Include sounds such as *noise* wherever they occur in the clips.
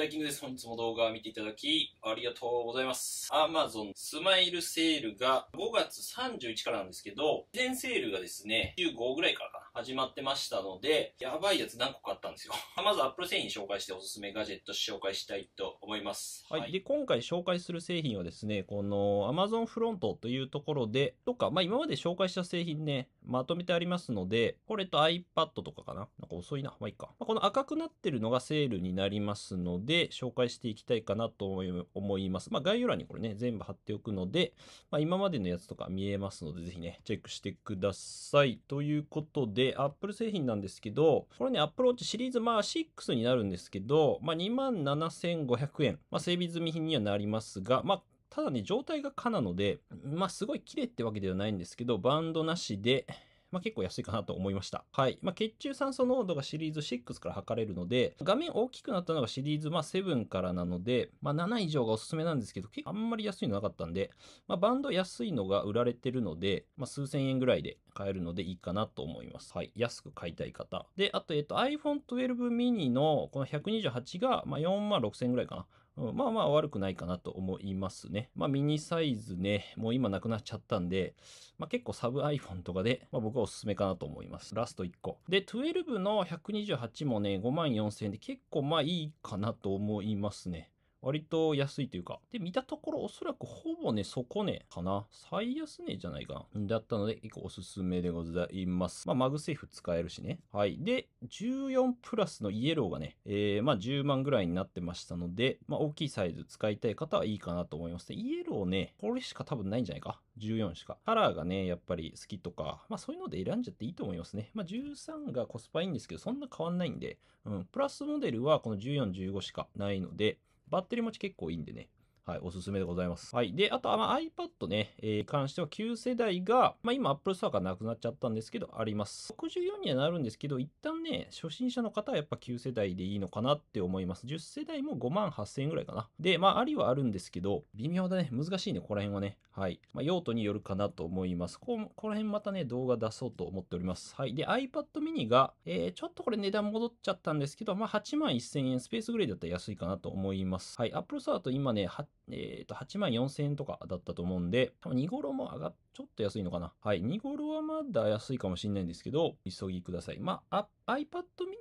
ダイキングです。本日も動画を見ていただき、ありがとうございます。Amazon スマイルセールが5月31からなんですけど、全セールがですね、15ぐらいからかな、始まってましたので、やばいやつ何個かあったんですよ。*laughs* まず Apple 製品紹介しておすすめガジェット紹介したいと思います。はい。はい、で、今回紹介する製品はですね、この Amazon フロントというところで、とか、まあ今まで紹介した製品ね、まとめてありますので、これと iPad とかかななんか遅いな。まあいいか。まあ、この赤くなってるのがセールになりますので、紹介していきたいかなと思います。まあ概要欄にこれね、全部貼っておくので、まあ今までのやつとか見えますので、ぜひね、チェックしてください。ということで、Apple 製品なんですけど、これね、Apple Watch シリーズまあ6になるんですけど、まあ2 7500円、まあ整備済み品にはなりますが、まあただね、状態が可なので、まあ、すごい綺麗ってわけではないんですけど、バンドなしで、まあ、結構安いかなと思いました。はい。まあ、血中酸素濃度がシリーズ6から測れるので、画面大きくなったのがシリーズ、まあ、7からなので、まあ、7以上がおすすめなんですけど、結構あんまり安いのなかったんで、まあ、バンド安いのが売られてるので、まあ、数千円ぐらいで買えるのでいいかなと思います。はい。安く買いたい方。で、あと、えっと、iPhone 12 mini のこの128が、まあ、4万6千円ぐらいかな。うん、まあまあ悪くないかなと思いますね。まあミニサイズね、もう今なくなっちゃったんで、まあ結構サブ iPhone とかで、まあ僕はおすすめかなと思います。ラスト1個。で、12の128もね、5万4000円で結構まあいいかなと思いますね。割と安いというか。で、見たところおそらくほぼね、底値かな。最安値じゃないかな。だったので、結構おすすめでございます。まあ、マグセーフ使えるしね。はい。で、14プラスのイエローがね、えー、まあ、10万ぐらいになってましたので、まあ、大きいサイズ使いたい方はいいかなと思いますイエローね、これしか多分ないんじゃないか。14しか。カラーがね、やっぱり好きとか、まあそういうので選んじゃっていいと思いますね。まあ13がコスパいいんですけど、そんな変わんないんで、うん、プラスモデルはこの14、15しかないので、バッテリー持ち結構いいんでね、はい、おすすめでございます。はい。で、あとまあ、iPad ね、えー、関しては旧世代が、まあ、今 Apple Store がなくなっちゃったんですけど、あります。64にはなるんですけど、一旦ね、初心者の方はやっぱ旧世代でいいのかなって思います。10世代も5万8000円ぐらいかな。で、まあ、ありはあるんですけど、微妙だね。難しいね、ここら辺はね。はい。まあ、用途によるかなと思います。ここら辺またね、動画出そうと思っております。はい。で、iPad mini が、えー、ちょっとこれ値段戻っちゃったんですけど、まあ、8万1000円、スペースグレーだったら安いかなと思います。はい。Apple Store と今ね、8えっ、ー、と、8万4000円とかだったと思うんで、多分2頃も上がっ、ちょっと安いのかな。はい。2頃はまだ安いかもしれないんですけど、急ぎください。まあ、あ iPad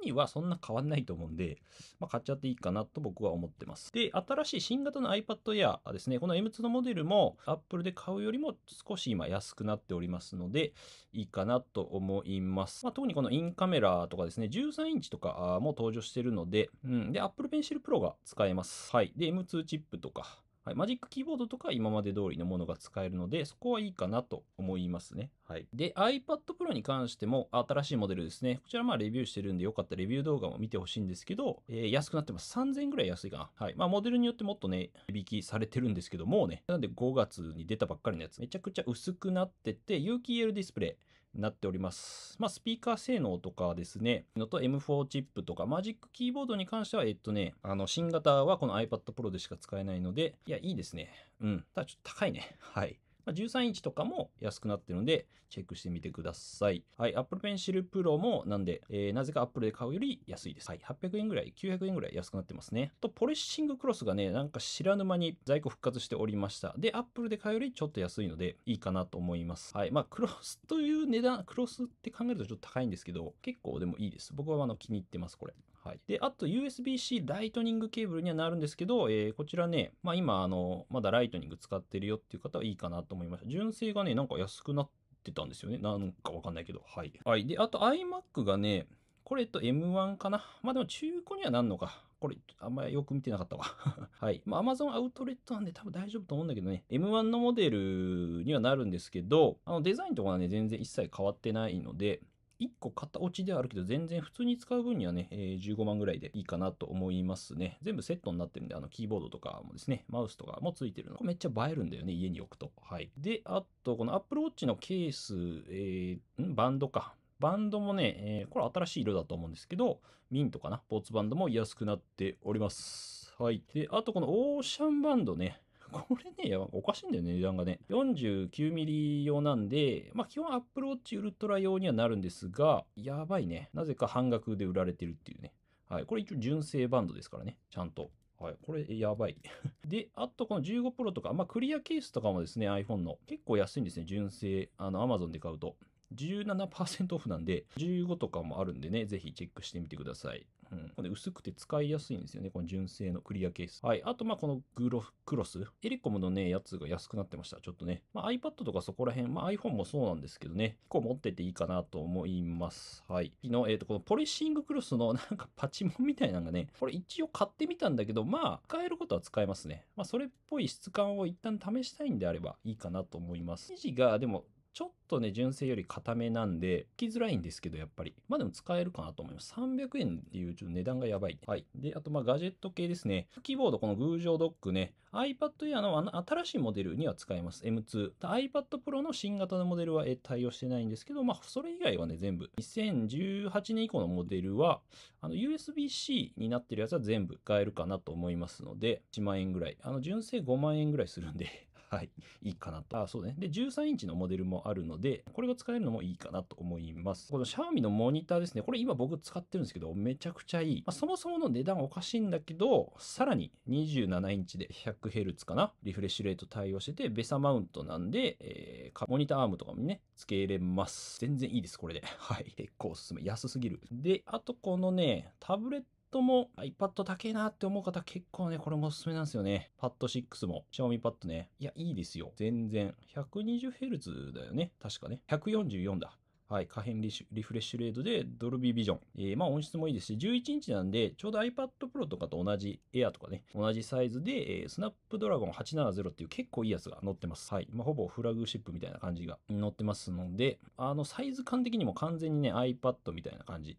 mini はそんな変わんないと思うんで、まあ、買っちゃっていいかなと僕は思ってます。で、新しい新型の iPad Air ですね、この M2 のモデルも Apple で買うよりも少し今安くなっておりますので、いいかなと思います。まあ、特にこのインカメラとかですね、13インチとかも登場してるので、うん。で、Apple Pencil Pro が使えます。はい。で、M2 チップとか、はい、マジックキーボードとか今まで通りのものが使えるので、そこはいいかなと思いますね。はい。で、iPad Pro に関しても新しいモデルですね。こちらまあレビューしてるんでよかったらレビュー動画も見てほしいんですけど、えー、安くなってます。3000円ぐらい安いかな。はい。まあモデルによってもっとね、値引きされてるんですけど、もうね、なんで5月に出たばっかりのやつ、めちゃくちゃ薄くなってて、有機 EL ディスプレイ。なっております。まあ、スピーカー性能とかですね、のと M4 チップとか、マジックキーボードに関しては、えっとね、あの、新型はこの iPad Pro でしか使えないので、いや、いいですね。うん。ただちょっと高いね。はい。13インチとかも安くなってるので、チェックしてみてください。はい、Apple Pencil Pro もなんで、えー、なぜか Apple で買うより安いです。はい、800円ぐらい、900円ぐらい安くなってますね。と、ポリッシングクロスがね、なんか知らぬ間に在庫復活しておりました。で、Apple で買うよりちょっと安いので、いいかなと思います。はい、まあ、クロスという値段、クロスって考えるとちょっと高いんですけど、結構でもいいです。僕はあの気に入ってます、これ。はい。で、あと USB-C ライトニングケーブルにはなるんですけど、えー、こちらね、まあ今、あの、まだライトニング使ってるよっていう方はいいかなと思いました。純正がね、なんか安くなってたんですよね。なんかわかんないけど。はい。はい。で、あと iMac がね、これと M1 かな。まあでも中古にはなんのか。これ、あんまりよく見てなかったわ *laughs* はい。まあ、Amazon アウトレットなんで多分大丈夫と思うんだけどね。M1 のモデルにはなるんですけど、あの、デザインとかはね、全然一切変わってないので、1個型落ちではあるけど、全然普通に使う分にはね、えー、15万ぐらいでいいかなと思いますね。全部セットになってるんで、あの、キーボードとかもですね、マウスとかもついてるの。めっちゃ映えるんだよね、家に置くと。はい。で、あと、この Apple Watch のケース、えー、バンドか。バンドもね、えー、これ新しい色だと思うんですけど、ミントかな、ポーツバンドも安くなっております。はい。で、あとこのオーシャンバンドね。*laughs* これね、おかしいんだよね、値段がね。49ミリ用なんで、まあ基本 Apple Watch Ultra 用にはなるんですが、やばいね。なぜか半額で売られてるっていうね。はい。これ一応純正バンドですからね。ちゃんと。はい。これ、やばい。*laughs* で、あとこの15 Pro とか、まあ、クリアケースとかもですね、iPhone の。結構安いんですね、純正。あの、Amazon で買うと。17%オフなんで、15とかもあるんでね、ぜひチェックしてみてください。うん。これ薄くて使いやすいんですよね。この純正のクリアケース。はい。あと、ま、このグロフクロス。エリコムのね、やつが安くなってました。ちょっとね。まあ、iPad とかそこら辺、まあ、iPhone もそうなんですけどね、結構持ってていいかなと思います。はい。日、えっ、ー、と、このポリシングクロスの *laughs* なんかパチモンみたいなのがね、これ一応買ってみたんだけど、まあ、使えることは使えますね。まあ、それっぽい質感を一旦試したいんであればいいかなと思います。生地が、でも、ちょっとね、純正より硬めなんで、聞きづらいんですけど、やっぱり。まあでも使えるかなと思います。300円っていうちょっと値段がやばい。はい。で、あとまあガジェット系ですね。キーボード、この偶像ドックね。iPad Air の新しいモデルには使えます。M2。iPad Pro の新型のモデルは対応してないんですけど、まあそれ以外はね、全部。2018年以降のモデルは、あの USB-C になってるやつは全部買えるかなと思いますので、1万円ぐらい。あの純正5万円ぐらいするんではい、いいかなと。あ、そうね。で、13インチのモデルもあるので、これが使えるのもいいかなと思います。このシャーミのモニターですね。これ今僕使ってるんですけど、めちゃくちゃいい。まあ、そもそもの値段おかしいんだけど、さらに27インチで 100Hz かな。リフレッシュレート対応してて、ベサマウントなんで、えー、モニターアームとかもね、付けれます。全然いいです、これで。はい。結構おすすめ。安すぎる。で、あとこのね、タブレットドも iPad 高えなって思う方結構ね、これもおすすめなんですよね。パッ d 6も、Xiaomi Pad ね。いや、いいですよ。全然。120Hz だよね。確かね。144だ。はい、可変リフレッシュレートでドルビービジョン。えー、まあ音質もいいですし、11インチなんで、ちょうど iPad Pro とかと同じ Air とかね、同じサイズで、えー、スナップドラゴン870っていう結構いいやつが載ってます。はい。まあほぼフラグシップみたいな感じが載ってますので、あのサイズ感的にも完全にね iPad みたいな感じ。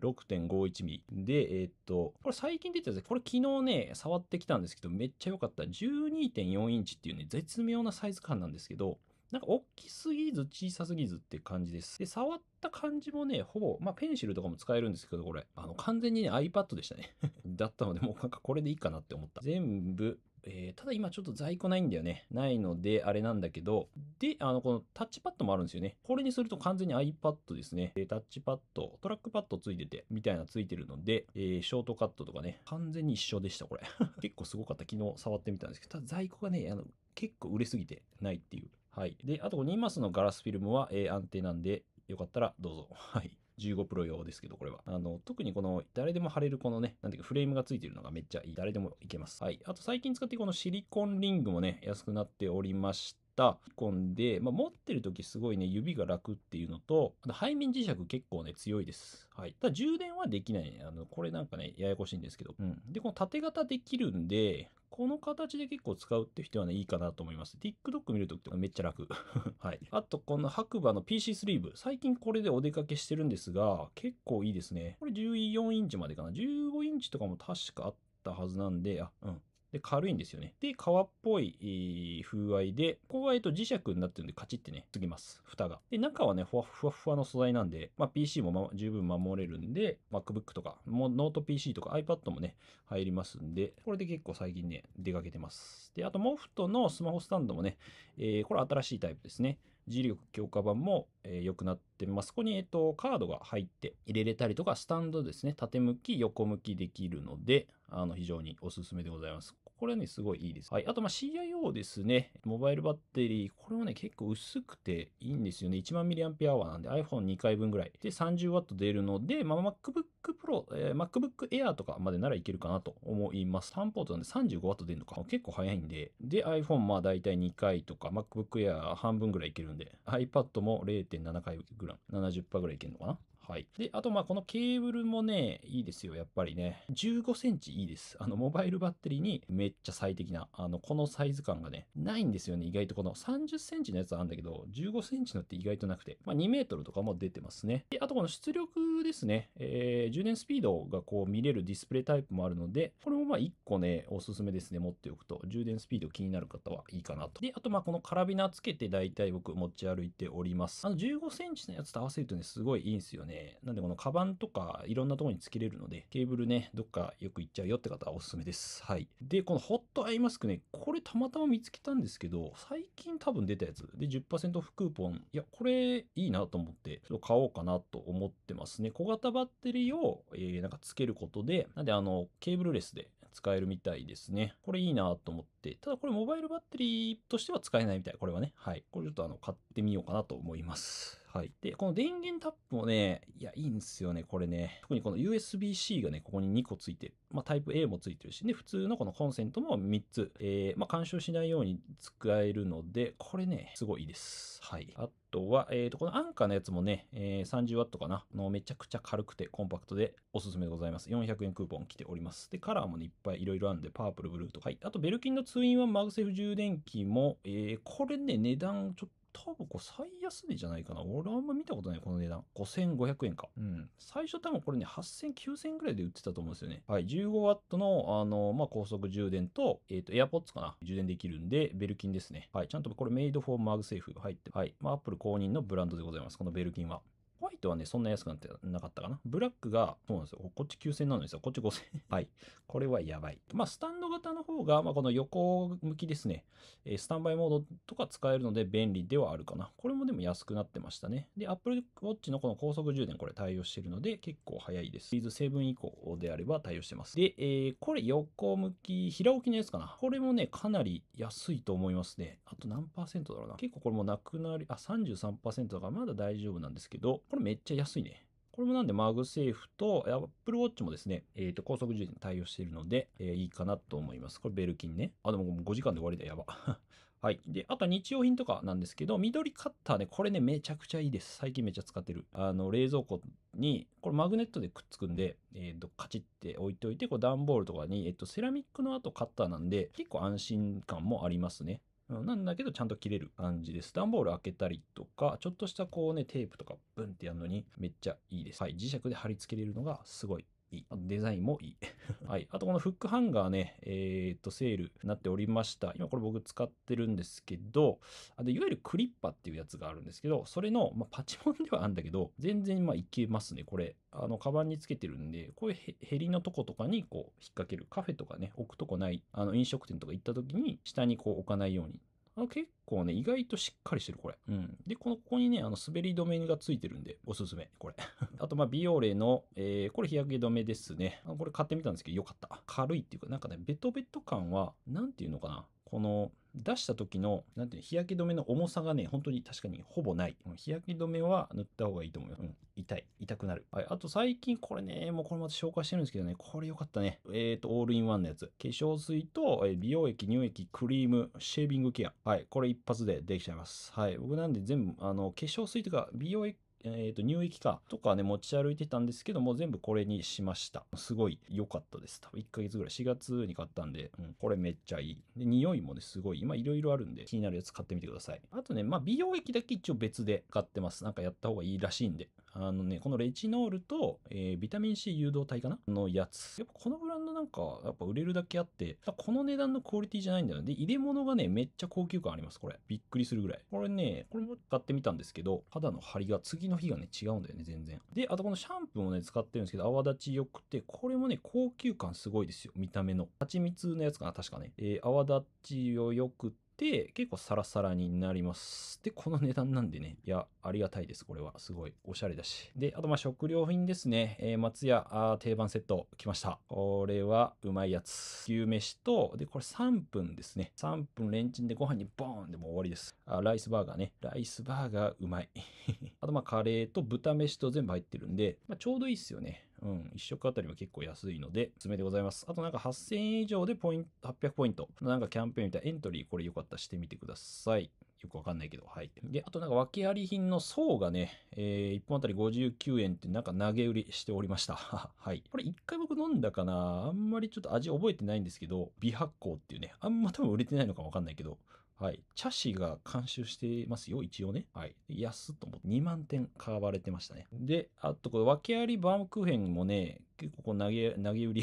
6.51 *laughs* ミリ。で、えー、っと、これ最近出てたやつ、これ昨日ね、触ってきたんですけど、めっちゃ良かった。12.4インチっていうね、絶妙なサイズ感なんですけど、なんか大きすぎず小さすぎずって感じです。で、触った感じもね、ほぼ、まあペンシルとかも使えるんですけど、これ、あの完全にね iPad でしたね。*laughs* だったので、もうなんかこれでいいかなって思った。全部えー、ただ今ちょっと在庫ないんだよね。ないので、あれなんだけど、で、あの、このタッチパッドもあるんですよね。これにすると完全に iPad ですね。で、タッチパッド、トラックパッドついてて、みたいなついてるので、えー、ショートカットとかね、完全に一緒でした、これ。*laughs* 結構すごかった。昨日触ってみたんですけど、ただ在庫がね、あの、結構売れすぎてないっていうはい。で、あと2マスのガラスフィルムは、えー、安定なんで、よかったらどうぞ。*laughs* はい。15 Pro 用ですけど、これは。あの、特にこの、誰でも貼れるこのね、なんていうかフレームがついてるのがめっちゃいい。誰でもいけます。はい。あと最近使ってこのシリコンリングもね、安くなっておりましシたコンで、まあ、持ってる時すごいね、指が楽っていうのと、あと背面磁石結構ね、強いです。はい。ただ充電はできないね。あの、これなんかね、ややこしいんですけど。うん。で、この縦型できるんで、この形で結構使うって人はね、いいかなと思います。TikTok 見るときとかめっちゃ楽。*laughs* はい。あと、この白馬の PC スリーブ。最近これでお出かけしてるんですが、結構いいですね。これ14インチまでかな。15インチとかも確かあったはずなんで、あ、うん。で、軽いんですよね。で、革っぽい風合いで、ここはえっと磁石になってるんでカチってね、つきます。蓋が。で、中はね、ふわふわふわの素材なんで、まあ PC も、ま、十分守れるんで、MacBook とか、もノート PC とか iPad もね、入りますんで、これで結構最近ね、出かけてます。で、あとモフトのスマホスタンドもね、えー、これ新しいタイプですね。磁力強化版も、えー、良くなってます。ここに、えっ、と、カードが入って入れれたりとか、スタンドですね、縦向き、横向きできるので、あの、非常におすすめでございます。これはね、すごいいいです。はい。あと、ま、CIO ですね。モバイルバッテリー。これもね、結構薄くていいんですよね。1万 mAh なんで iPhone2 回分ぐらい。で、30W 出るので、まあ、MacBook Pro、えー、MacBook Air とかまでならいけるかなと思います。3ポートなんで 35W 出るのか。結構早いんで。で、iPhone まあ大体2回とか、MacBook Air 半分ぐらいいけるんで、iPad も0.7回ぐらい、70%ぐらいいけるのかな。はい。で、あと、まあ、このケーブルもね、いいですよ、やっぱりね。15センチいいです。あの、モバイルバッテリーにめっちゃ最適な、あの、このサイズ感がね、ないんですよね。意外とこの30センチのやつあるんだけど、15センチのって意外となくて、まあ、2メートルとかも出てますね。で、あとこの出力ですね。えー、充電スピードがこう見れるディスプレイタイプもあるので、これもま1個ね、おすすめですね。持っておくと、充電スピード気になる方はいいかなと。で、あと、まあ、このカラビナつけて大体僕持ち歩いております。あの、15センチのやつと合わせるとね、すごいいいんですよね。ね。なんでこのカバンとかいろんなとこにつけれるので、ケーブルね、どっかよく行っちゃうよって方はおすすめです。はい。で、このホットアイマスクね、これたまたま見つけたんですけど、最近多分出たやつで10%オフクーポン。いや、これいいなと思って、ちょっと買おうかなと思ってますね。小型バッテリーを、えー、なんかつけることで、なんであの、ケーブルレスで使えるみたいですね。これいいなと思って、ただこれモバイルバッテリーとしては使えないみたい。これはね。はい。これちょっとあの、買ってみようかなと思います。はい。で、この電源タップもね、いや、いいんですよね、これね。特にこの USB-C がね、ここに2個ついてる。まあ、タイプ A もついてるし、で、普通のこのコンセントも3つ、えー、まあ、干渉しないように使えるので、これね、すごいいいです。はい。あとは、えっ、ー、と、このアンカーのやつもね、えー、30W かなのめちゃくちゃ軽くてコンパクトでおすすめでございます。400円クーポン来ております。で、カラーもね、いっぱいいろいろあるんで、パープル、ブルーと。はい。あと、ベルキンの 2-in-1 マグセフ充電器も、えー、これね、値段ちょっと多分これ最安値じゃないかな。俺あんま見たことない、この値段。5500円か。うん。最初多分これね、8000、9000ぐらいで売ってたと思うんですよね。はい。15W の、あの、まあ、高速充電と、えっ、ー、と、AirPods かな。充電できるんで、ベルキンですね。はい。ちゃんとこれメイドフォーマグセーフが入って、はい。まあ、Apple 公認のブランドでございます。このベルキンは。ホワイトはね、そんな安くなってなかったかな。ブラックが、そうなんですよ。こっち9000なのすよ。こっち5000円。はい。これはやばい。まあ、スタンド型の方が、まあ、この横向きですね、えー、スタンバイモードとか使えるので便利ではあるかな。これもでも安くなってましたね。で、Apple Watch のこの高速充電、これ対応してるので、結構早いです。シリーズ7以降であれば対応してます。で、えー、これ横向き、平置きのやつかな。これもね、かなり安いと思いますね。あと何パーセントだろうな。結構これもなくなり、あ、33%だからまだ大丈夫なんですけど、これめっちゃ安いね。これもなんでマグセーフと Apple Watch もですね、えっ、ー、と、高速充電に対応しているので、えー、いいかなと思います。これベルキンね。あ、でも5時間で終わりだ。やば。*laughs* はい。で、あとは日用品とかなんですけど、緑カッターね、これね、めちゃくちゃいいです。最近めっちゃ使ってる。あの、冷蔵庫に、これマグネットでくっつくんで、えっ、ー、と、カチッて置いておいて、こう段ボールとかに、えっ、と、セラミックの後カッターなんで、結構安心感もありますね。なんだけど、ちゃんと切れる感じです。段ボール開けたりとか、ちょっとしたこうね、テープとかブンってやるのにめっちゃいいです。はい。磁石で貼り付けれるのがすごいいい。デザインもいい。*laughs* はい。あとこのフックハンガーね、えー、っと、セールになっておりました。今これ僕使ってるんですけど、あといわゆるクリッパっていうやつがあるんですけど、それの、まあ、パチモンではあるんだけど、全然まあいけますね、これ。あの、カバンにつけてるんで、こういうヘリのとことかにこう引っ掛ける。カフェとかね、置くとこない、あの、飲食店とか行った時に、下にこう置かないようにあ結構ね、意外としっかりしてる、これ。うん。で、この、ここにね、あの、滑り止めがついてるんで、おすすめ、これ。*laughs* あと、まあ、ビオレの、えー、これ日焼け止めですね。あこれ買ってみたんですけど、よかった。軽いっていうか、なんかね、ベトベト感は、なんていうのかな。この、出した時の、なんていう、日焼け止めの重さがね、本当に確かにほぼない。日焼け止めは塗った方がいいと思います。うん。痛い。痛くなる。はい。あと最近これね、もうこれまた紹介してるんですけどね、これよかったね。えっ、ー、と、オールインワンのやつ。化粧水と、え美容液、乳液、クリーム、シェービングケア。はい。これ一発でできちゃいます。はい。僕なんで全部、あの、化粧水とか美容液えっ、ー、と、乳液か、とかね、持ち歩いてたんですけども、全部これにしました。すごい良かったです。多分1ヶ月ぐらい、4月に買ったんで、うん、これめっちゃいい。で、匂いもね、すごい、まあ、いろいろあるんで、気になるやつ買ってみてください。あとね、まあ、美容液だけ一応別で買ってます。なんかやった方がいいらしいんで、あのね、このレチノールと、えー、ビタミン C 誘導体かなのやつ。やっぱこのブランドなんか、やっぱ売れるだけあって、この値段のクオリティじゃないんだよね。で、入れ物がね、めっちゃ高級感あります、これ。びっくりするぐらい。これね、これも買ってみたんですけど、肌の張りが次の日がね、違うんだよね、全然。で、あとこのシャンプーもね、使ってるんですけど、泡立ち良くて、これもね、高級感すごいですよ、見た目の。蜂蜜のやつかな、確かね。えー、泡立ちよ良くて、て、結構サラサラになります。で、この値段なんでね、いや、ありがたいです、これは。すごい、おしゃれだし。で、あとまあ食料品ですね。えー、松屋あ定番セット来ました。これは、うまいやつ。牛飯と、で、これ3分ですね。3分レンチンでご飯にボーンでも終わりです。あ、ライスバーガーね。ライスバーガーうまい。*laughs* あとまあカレーと豚飯と全部入ってるんで、まあ、ちょうどいいっすよね。うん、1食あたりも結構安いので、おすすめでございます。あとなんか8000円以上でポイント、800ポイント。なんかキャンペーンみたいなエントリーこれよかったらしてみてください。よくわかんないけど、はい。で、あとなんか訳あり品の層がね、えー、1本あたり59円ってなんか投げ売りしておりました。*laughs* はい。これ1回僕飲んだかなあんまりちょっと味覚えてないんですけど、美発酵っていうね、あんま多分売れてないのかわかんないけど、はい。茶師が監修してますよ、一応ね。はい。安と思って2万点買われてましたね。で、あとこれ、訳ありバームクーヘンもね、結構こう投げ、投げ売り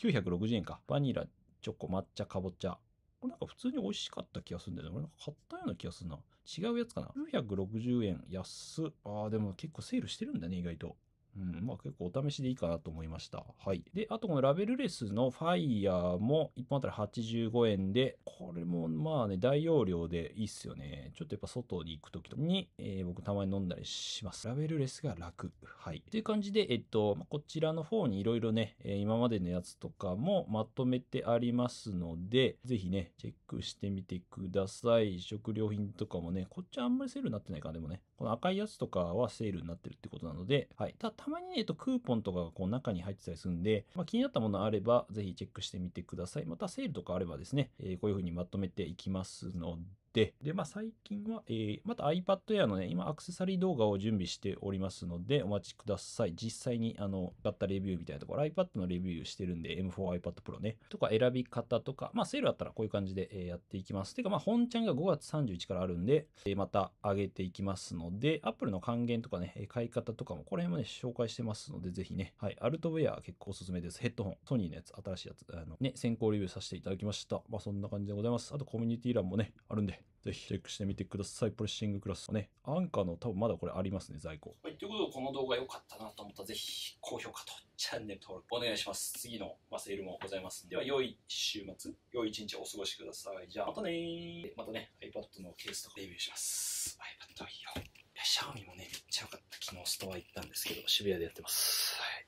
960 *laughs* 円か。バニラ、チョコ、抹茶、かぼちゃ。これなんか普通に美味しかった気がするんだよね。これなんか買ったような気がするな。違うやつかな。960円安。ああ、でも結構セールしてるんだね、意外と。うん、まあ結構お試しでいいかなと思いました。はい。で、あとこのラベルレスのファイヤーも1本あたり85円で、これもまあね、大容量でいいっすよね。ちょっとやっぱ外に行くときに、えー、僕たまに飲んだりします。ラベルレスが楽。はい。という感じで、えっと、まあ、こちらの方にいろいろね、え今までのやつとかもまとめてありますので、ぜひね、チェックしてみてください。食料品とかもね、こっちあんまりセールになってないからでもね。この赤いやつとかはセールになってるってことなので、はい。た、たまにね、えっと、クーポンとかがこう中に入ってたりするんで、まあ、気になったものあれば、ぜひチェックしてみてください。またセールとかあればですね、えー、こういうふうにまとめていきますの、で、まあ、最近は、えー、また iPad Air のね、今アクセサリー動画を準備しておりますので、お待ちください。実際に、あの、買ったレビューみたいなところ、iPad のレビューしてるんで、M4iPad Pro ね、とか選び方とか、まあ、セールあったらこういう感じで、えー、やっていきます。てか、まあ、本ちゃんが5月31からあるんで、えー、また上げていきますので、Apple の還元とかね、買い方とかも、これもね、紹介してますので、ぜひね、はい、アルトウェア結構おすすめです。ヘッドホン、ソニーのやつ、新しいやつ、あの、ね、先行レビューさせていただきました。まあ、そんな感じでございます。あと、コミュニティ欄もね、あるんで、ぜひチェックしてみてください。プレッシングクラスね。アンカーの多分まだこれありますね、在庫。はい、ということでこの動画良かったなと思ったらぜひ高評価とチャンネル登録お願いします。次の、まセールもございます。では、良い週末、良い一日をお過ごしください。じゃあ、またねー。またね、iPad のケースとかデビューします。iPad はいいよ。いや、シャオミもね、めっちゃ良かった。昨日ストア行ったんですけど、渋谷でやってます。はい。